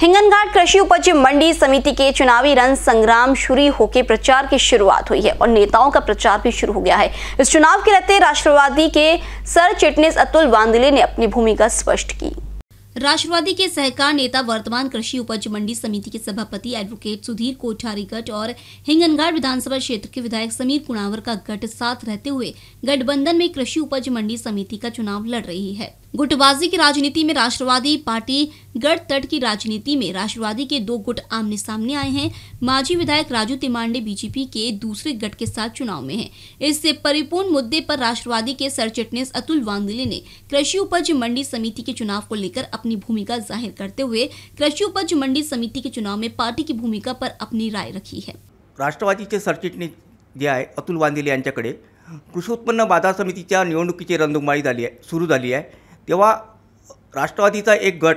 हिंगनघाट कृषि उपज मंडी समिति के चुनावी रन संग्राम शुरू होकर प्रचार की शुरुआत हुई है और नेताओं का प्रचार भी शुरू हो गया है इस चुनाव के रहते राष्ट्रवादी के सर चिटनेस अतुल वांदिले ने अपनी भूमिका स्पष्ट की राष्ट्रवादी के सहकार नेता वर्तमान कृषि उपज मंडी समिति के सभापति एडवोकेट सुधीर कोठारीकट और हिंगनघाट विधानसभा क्षेत्र के विधायक समीर कुणावर का गठ साथ रहते हुए गठबंधन में कृषि उपज मंडी समिति का चुनाव लड़ रही है गुटबाजी की राजनीति में राष्ट्रवादी पार्टी गढ़ तट की राजनीति में राष्ट्रवादी के दो गुट आमने सामने आए हैं माजी विधायक राजू तिमांडे बीजेपी के दूसरे गट के साथ चुनाव में हैं। इससे परिपूर्ण मुद्दे पर राष्ट्रवादी के सरचिटनेस अतुल वांगले ने कृषि उपज मंडी समिति के चुनाव को लेकर अपनी भूमिका जाहिर करते हुए कृषि उपज मंडी समिति के चुनाव में पार्टी की भूमिका पर अपनी राय रखी है के सरचिटणीस जे आहे अतुल वांदिले यांच्याकडे कृषी उत्पन्न बाजार समितीच्या निवडणुकीची रंगमाळी झाली आहे सुरू झाली आहे तेव्हा राष्ट्रवादीचा एक गट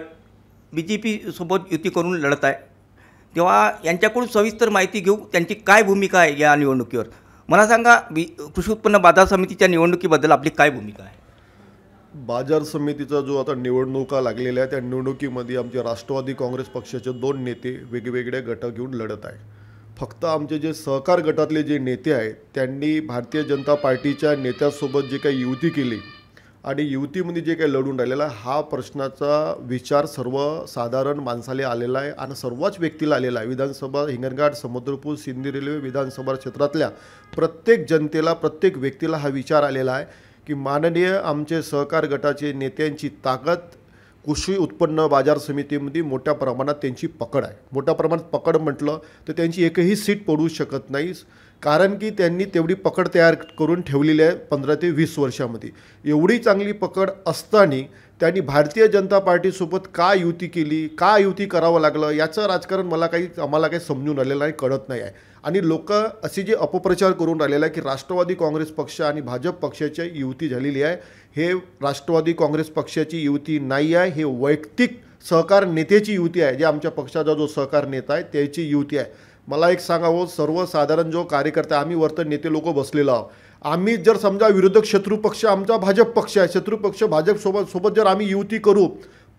बी जे पीसोबत युती करून लढत आहे तेव्हा यांच्याकडून सविस्तर माहिती घेऊ त्यांची काय भूमिका आहे या निवडणुकीवर मला सांगा बी कृषी उत्पन्न बाजार समितीच्या निवडणुकीबद्दल आपली काय भूमिका आहे बाजार समितीचा जो आता निवडणुका लागलेल्या आहे त्या निवडणुकीमध्ये आमचे राष्ट्रवादी काँग्रेस पक्षाचे दोन नेते वेगवेगळे गट घेऊन लढत आहे फक्त आमचे जे सहकार गटातले जे नेते आहेत त्यांनी भारतीय जनता पार्टीच्या नेत्यासोबत जे काही युती केली आणि युतीमध्ये जे काही लढून आहे हा प्रश्नाचा विचार सर्वसाधारण माणसाला आलेला आहे आणि सर्वच व्यक्तीला आलेला आहे विधानसभा हिंगणघाट समुद्रपूर सिंधी रेल्वे विधानसभा क्षेत्रातल्या प्रत्येक जनतेला प्रत्येक व्यक्तीला हा विचार आलेला आहे की माननीय आमचे सहकार गटाचे नेत्यांची ताकद कृषी उत्पन्न बाजार समितीमध्ये मोठ्या प्रमाणात त्यांची पकड आहे मोठ्या प्रमाणात पकड म्हटलं तर त्यांची एकही सीट पडू शकत नाही कारण की त्यांनी तेवढी पकड तयार करून ठेवलेली आहे पंधरा ते वीस वर्षामध्ये एवढी चांगली पकड असताना त्यांनी भारतीय जनता पार्टीसोबत का युती केली का युती करावं लागलं याचं राजकारण मला काही आम्हाला काही समजून आलेलं आहे कळत नाही आहे आणि लोक असे जे अपप्रचार करून राहिलेला आहे की राष्ट्रवादी काँग्रेस पक्ष आणि भाजप पक्षाची युती झालेली आहे हे राष्ट्रवादी काँग्रेस पक्षाची युती नाही आहे हे वैयक्तिक सहकार नेत्याची युती आहे जे आमच्या पक्षाचा जो सहकार नेता आहे त्याची युती आहे मला एक सांगावं सर्वसाधारण जो कार्यकर्ता आम्ही वर्तन नेते लोक बसलेलो आहोत आम्ही जर समजा विरोधक शत्रू पक्ष आमचा भाजप पक्ष आहे शत्रू पक्ष भाजपसोबत सोबत जर आम्ही युती करू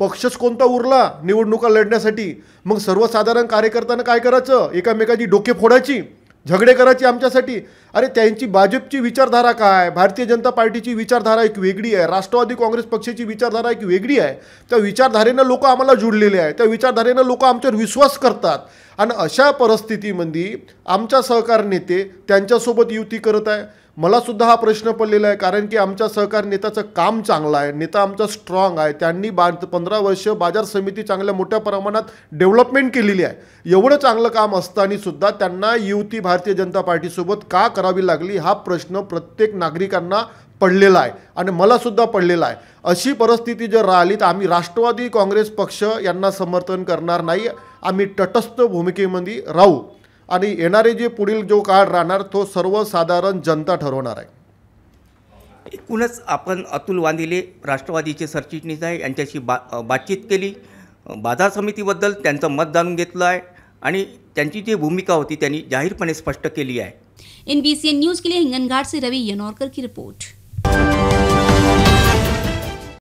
पक्षच कोणता उरला निवडणुका लढण्यासाठी मग सर्वसाधारण कार्यकर्त्यांना काय करायचं एकामेकाची डोके फोडायची झगडे करायची आमच्यासाठी अरे त्यांची भाजपची विचारधारा काय भारतीय जनता पार्टीची विचारधारा एक वेगळी आहे राष्ट्रवादी काँग्रेस पक्षाची विचारधारा एक वेगळी आहे त्या विचारधारेनं लोक आम्हाला जुडलेले आहे त्या विचारधारेनं लोक आमच्यावर विश्वास करतात आणि अशा परिस्थितीमध्ये आमच्या सहकार नेते त्यांच्यासोबत युती करत आहे मला सुद्धा हा प्रश्न पडलेला आहे कारण की आमच्या सहकार नेत्याचं काम चांगलं आहे नेता आमचा स्ट्रॉंग आहे त्यांनी बा पंधरा वर्ष बाजार समिती चांगल्या मोठ्या प्रमाणात डेव्हलपमेंट केलेली आहे एवढं चांगलं काम सुद्धा त्यांना युती भारतीय जनता पार्टीसोबत का करावी लागली हा प्रश्न प्रत्येक नागरिकांना पडलेला आहे आणि मलासुद्धा पडलेला आहे अशी परिस्थिती जर राहिली तर आम्ही राष्ट्रवादी काँग्रेस पक्ष यांना समर्थन करणार नाही आम्ही तटस्थ भूमिकेमध्ये राहू आणि येणारे जे पुढील जो काळ राहणार तो सर्वसाधारण जनता ठरवणार आहे एकूणच आपण अतुल वांदिले राष्ट्रवादीचे सरचिटणीस आहे यांच्याशी बा बातचीत केली बाजार समितीबद्दल त्यांचं मत जाणून घेतलं आहे आणि त्यांची जी भूमिका होती त्यांनी जाहीरपणे स्पष्ट केली आहे N B C N news के लिए हिंगनघाट से रवि यनौरकर की रिपोर्ट